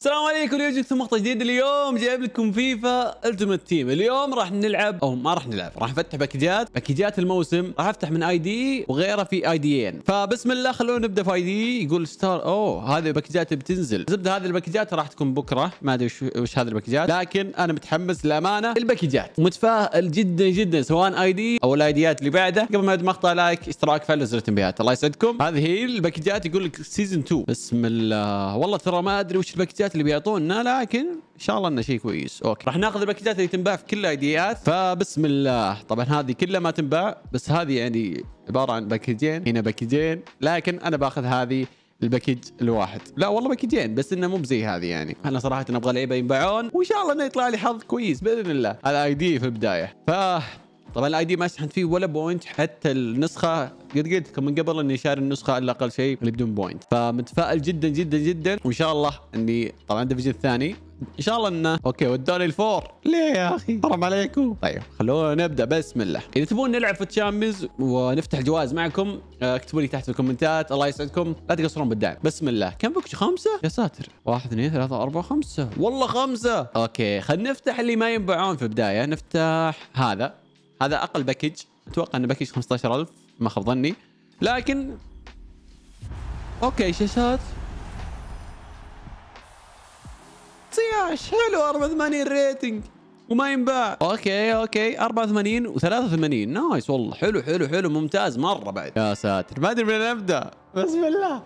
السلام عليكم اليوم جبت مقطع جديد اليوم جايب لكم فيفا التيمت تيم اليوم راح نلعب او ما راح نلعب راح نفتح باكجات باكجات الموسم راح افتح من اي دي e وغيره في اي ديين e فبسم الله خلونا نبدا في اي دي e. يقول ستار اوه هذه باكجات بتنزل زبده هذه الباكجات راح تكون بكره ما ادري وش هذه الباكجات لكن انا متحمس للامانه الباكجات ومتفائل جدا جدا سواء اي دي او الايديات اللي بعده قبل ما المقطع لايك اشتراك فعل زر التنبيهات الله يسعدكم هذه هي الباكجات يقول لك سيزون 2 بسم الله والله ترى ما ادري وش الباكجات الباكجات اللي بيعطونا لكن ان شاء الله انه شيء كويس اوكي راح ناخذ الباكجات اللي تنباع في كل الايديات فبسم الله طبعا هذه كلها ما تنباع بس هذه يعني عباره عن باكجين هنا باكجين لكن انا باخذ هذه الباكج الواحد لا والله باكجين بس انه مو بزي هذه يعني انا صراحه ابغى لعيبه ينباعون وان شاء الله انه يطلع لي حظ كويس باذن الله الاي دي في البدايه ف طبعا الاي دي ما شحنت فيه ولا بوينت حتى النسخه قد قلت من قبل اني شاري النسخه على الاقل شيء اللي بدون بوينت فمتفائل جدا جدا جدا وان شاء الله اني طبعا الديفيجن الثاني ان شاء الله انه اوكي ودوني الفور ليه يا اخي حرام عليكم طيب خلونا نبدا بسم الله اذا تبون نلعب في تشامبيونز ونفتح جوائز معكم آه، اكتبوا لي تحت في الكومنتات الله يسعدكم لا تقصرون بالدعم بسم الله كم بوكش خمسه يا ساتر واحد اثنين ثلاثه اربعه خمسه والله خمسه اوكي خلينا نفتح اللي ما ينباعون في البدايه نفتح هذا هذا اقل باكج اتوقع انه باكج 15000 ما خاب ظني لكن اوكي شاشات طياش حلو 84 ريتنج وما ينباع اوكي اوكي 84 و83 نايس والله حلو حلو حلو ممتاز مره بعد يا ساتر ما ادري من ابدا بسم الله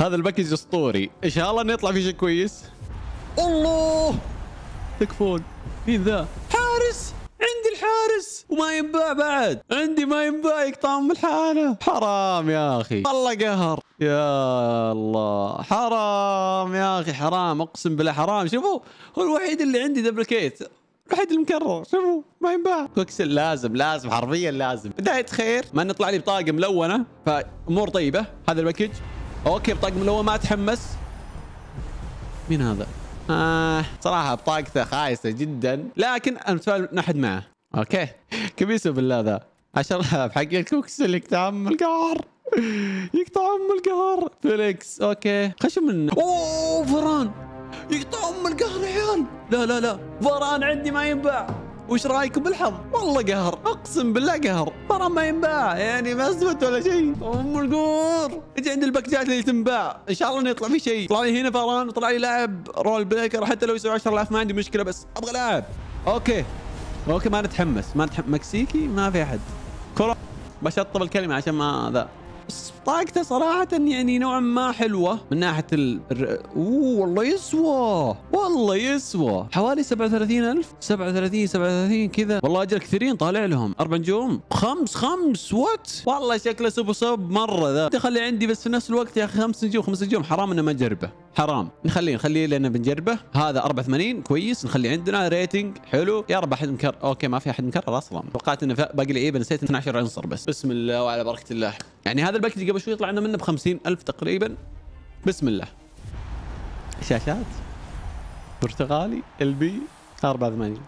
هذا الباكج اسطوري ان شاء الله انه يطلع فيه شيء كويس الله تكفون مين ذا حارس عندي الحارس وما ينباع بعد عندي ما ينباع يقطعون الحالة حرام يا أخي والله قهر يا الله حرام يا أخي حرام أقسم بالله حرام شوفوا هو الوحيد اللي عندي دبلكيت الوحيد المكرر شوفوا ما ينباع كوكسل لازم لازم حرفيا لازم بداية خير ما نطلع لي بطاقة ملونة فأمور طيبة هذا الباكج أوكي بطاقة ملونة ما أتحمس مين هذا آه صراحة طاقته خايسة جدا لكن السؤال نحد معه اوكي كبيسو بالله ذا عشرها بحق الكوكس اللي يقطع ام القهر يقطع ام القهر فيليكس اوكي خشم من اوه فران يقطع ام القهر يا عيال لا لا لا فران عندي ما ينباع وش رايكم بالحظ والله قهر اقسم بالله قهر ترى ما ينباع يعني ما استفدت ولا شيء ام القور اجي عند الباكجات اللي تنباع ان شاء الله انه يطلع في شيء طلع لي هنا فران، طلع لي لاعب رول بليكر، حتى لو يسوي 10000 ما عندي مشكله بس ابغى لاعب اوكي اوكي ما نتحمس ما نتحمس مكسيكي ما في احد كره بشطب الكلمه عشان ما ذا طاقته صراحة يعني نوعا ما حلوة من ناحية ال اوه والله يسوى والله يسوى حوالي 37000 37 37 كذا والله اجل كثيرين طالع لهم اربع نجوم خمس خمس وات والله شكله سوبر سب مرة ذا تخلي عندي بس في نفس الوقت يا اخي خمس نجوم خمس نجوم حرام انه ما اجربه حرام نخليه نخليه لان بنجربه هذا 84 كويس نخليه عندنا ريتنج حلو يا رب احد مكرر اوكي ما في احد مكرر اصلا توقعت انه باقي لي ايه نسيت 12 عنصر بس بسم الله وعلى بركه الله يعني هذا الباكج قبل شوي طلعنا منه ب 50000 تقريبا بسم الله شاشات برتقالي البي 84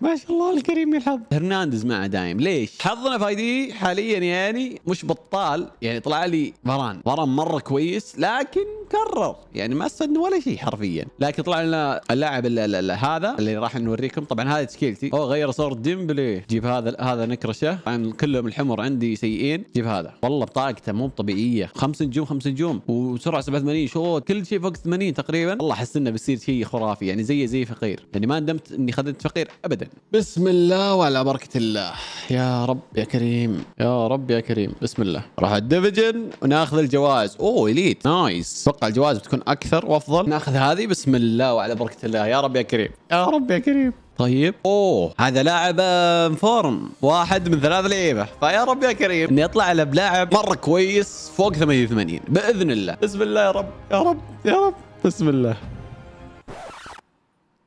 ما شاء الله الكريم الحظ هرنانديز معه دايم ليش حظنا في دي حاليا يعني مش بطال يعني طلع لي فران فران مره كويس لكن كرر يعني ما استفدنا ولا شيء حرفيا لكن طلع لنا اللاعب هذا اللي راح نوريكم طبعا هذا تشكيلتي هو غير صور ديمبلي جيب هذا هذا نكرشه طبعا كلهم الحمر عندي سيئين جيب هذا والله بطاقته مو طبيعيه خمس نجوم خمس نجوم وسرعه 87 شوط كل شيء فوق 80 تقريبا والله احس انه بيصير شيء خرافي يعني زي زي فقير يعني ما ندمت اني خذيت فقير ابدا ابدا بسم الله وعلى بركه الله يا رب يا كريم يا رب يا كريم بسم الله راح الديفجن وناخذ الجوائز اوه اليت نايس اتوقع الجوائز بتكون اكثر وافضل ناخذ هذه بسم الله وعلى بركه الله يا رب يا كريم يا رب يا كريم طيب اوه هذا لاعب آه، فورم واحد من ثلاث لعيبه فيا رب يا كريم اني اطلع على بلاعب مره كويس فوق 88 باذن الله بسم الله يا رب يا رب يا رب بسم الله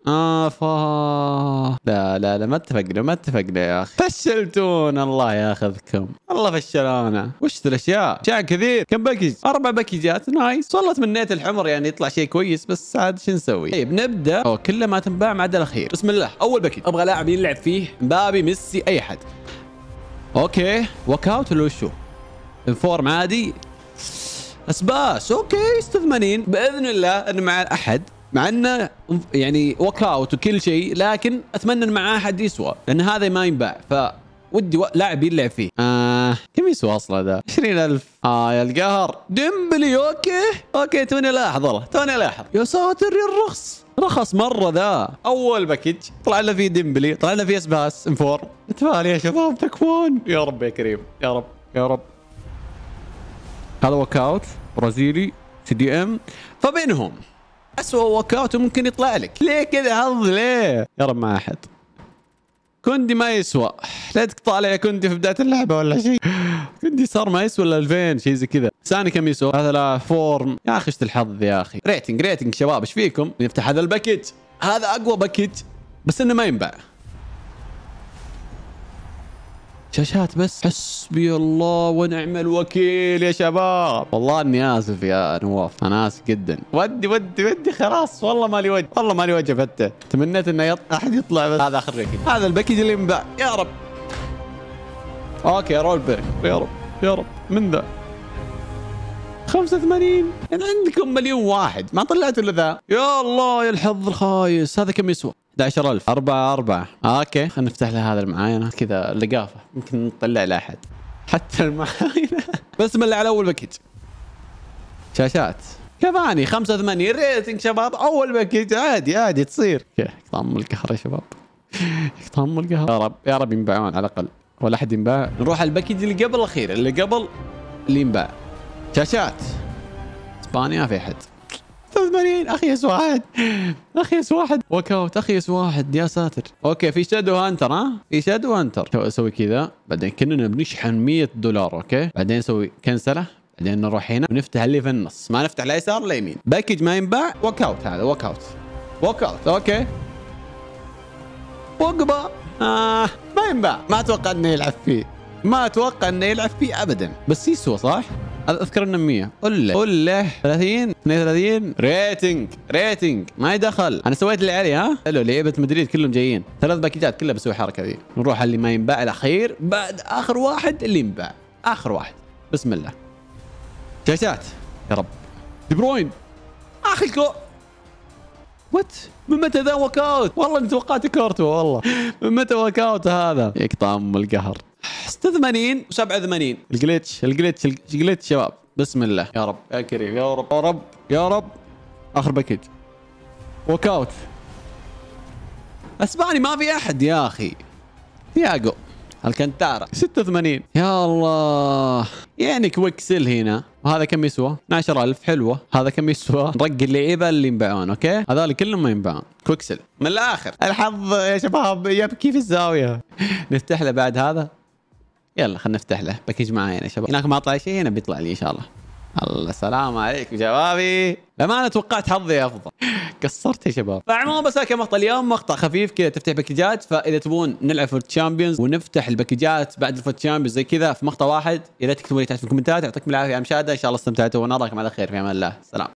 افا آه، لا لا لا ما اتفقنا ما اتفقنا يا اخي فشلتونا الله ياخذكم الله فشلونا وش الاشياء اشياء كثير كم باكج اربع باكجات نايس والله تمنيت الحمر يعني يطلع شيء كويس بس عاد شو نسوي طيب نبدا او كله ما تنباع ما عدا الاخير بسم الله اول باكج ابغى لاعب يلعب فيه مبابي ميسي اي احد اوكي ووك اوت ولا وشو انفورم عادي اسباس اوكي 86 باذن الله انه مع احد مع انه يعني ورك اوت وكل شيء لكن اتمنى ان معاه حد يسوى لان هذا ما ينباع ف ودي و... لاعب يلعب فيه آه كم يسوى اصلا ذا 20000 اه يا القهر ديمبلي اوكي اوكي توني لاحظ والله توني لاحظ يا ساتر يا الرخص رخص مره ذا اول باكج طلع لنا فيه ديمبلي طلع لنا فيه اسباس انفور تفال يا شباب تكفون يا رب يا كريم يا رب يا رب هذا ووك اوت برازيلي سي دي ام فبينهم اسوء وكاوت ممكن يطلع لك ليه كذا حظ ليه يا رب ما احد كوندي ما يسوى لا تقطع علي كوندي في بدايه اللعبه ولا شيء كوندي صار ما يسوى الا 2000 شيء زي كذا ثاني كم يسوى هذا لا فورم يا اخي ايش الحظ يا اخي ريتنج ريتنج شباب ايش فيكم نفتح هذا الباكج هذا اقوى باكج بس انه ما ينباع شاشات بس حسبي الله ونعم الوكيل يا شباب والله اني اسف يا نواف انا اسف جدا ودي ودي ودي خلاص والله مالي وجه والله مالي وجه فتة تمنيت انه يط... احد يطلع بس هذا اخر باكج هذا الباكج اللي ينباع يا رب اوكي رول بيك يا رب يا رب من ذا 85 عندكم مليون واحد ما طلعت الا ذا يا الله يا الحظ الخايس هذا كم يسوى 11000 4 4 اوكي خلينا نفتح له هذا المعاينه آه، كذا لقافه يمكن نطلع له احد حتى المعاينه بس الله على اول باكج شاشات كفاني 85 ريتنج شباب اول باكج عادي عادي تصير طم القهر يا شباب طم القهر يا رب يا رب ينباعون على الاقل ولا احد ينباع نروح على الباكج اللي قبل الاخير اللي قبل اللي ينباع شاشات اسبانيا في احد 88 اخيس واحد اخيس واحد ووك اوت اخيس واحد يا ساتر اوكي في شادو هانتر ها في شادو هانتر اسوي كذا بعدين كنا بنشحن 100 دولار اوكي بعدين نسوي كنسله بعدين نروح هنا ونفتح اللي في النص ما نفتح لا يسار لا يمين باكج ما ينباع ووك اوت هذا ووك اوت ووك اوت اوكي وقبا آه ما ينباع ما اتوقع انه يلعب فيه ما اتوقع انه يلعب فيه ابدا بس يسوى صح؟ اذكر انه 100 قول له قول له 30 32 ريتنج ريتنج ما يدخل انا سويت اللي علي ها حلو لعيبه مدريد كلهم جايين ثلاث باكيتات كلها بسوي الحركه ذي نروح على اللي ما ينباع الاخير بعد اخر واحد اللي ينباع اخر واحد بسم الله شاشات يا رب دي بروين اخي الكو وات من متى ذا وكاوت اوت والله انت توقعت كورتو والله من متى وكاوت اوت هذا يقطع ام القهر 86 و 87 الجلتش الجلتش الجلتش شباب بسم الله يا رب يا كريم يا رب يا رب يا رب اخر باكج ووك اوت اسباني ما في احد يا اخي تياجو الكنتارا 86 يا الله يعني كويكسل هنا وهذا كم يسوى 12000 حلوه هذا كم يسوى نرقي اللعيبه اللي ينباعون اوكي هذول كلهم ما ينباعون كويكسل من الاخر الحظ يا شباب يبكي في الزاويه نفتح له بعد هذا يلا خلينا نفتح له باكج معايا يا شباب هناك ما طلع شيء هنا بيطلع لي ان شاء الله الله سلام عليكم شبابي لما انا توقعت حظي افضل قصرت يا شباب فعموما بس كان مقطع اليوم مقطع خفيف كذا تفتح باكجات فاذا تبون نلعب فور تشامبيونز ونفتح الباكجات بعد الفور تشامبيونز زي كذا في مقطع واحد اذا تكتبوا لي تحت في الكومنتات يعطيكم العافيه يا المشاهده ان شاء الله استمتعتوا ونراكم على خير في امان الله سلام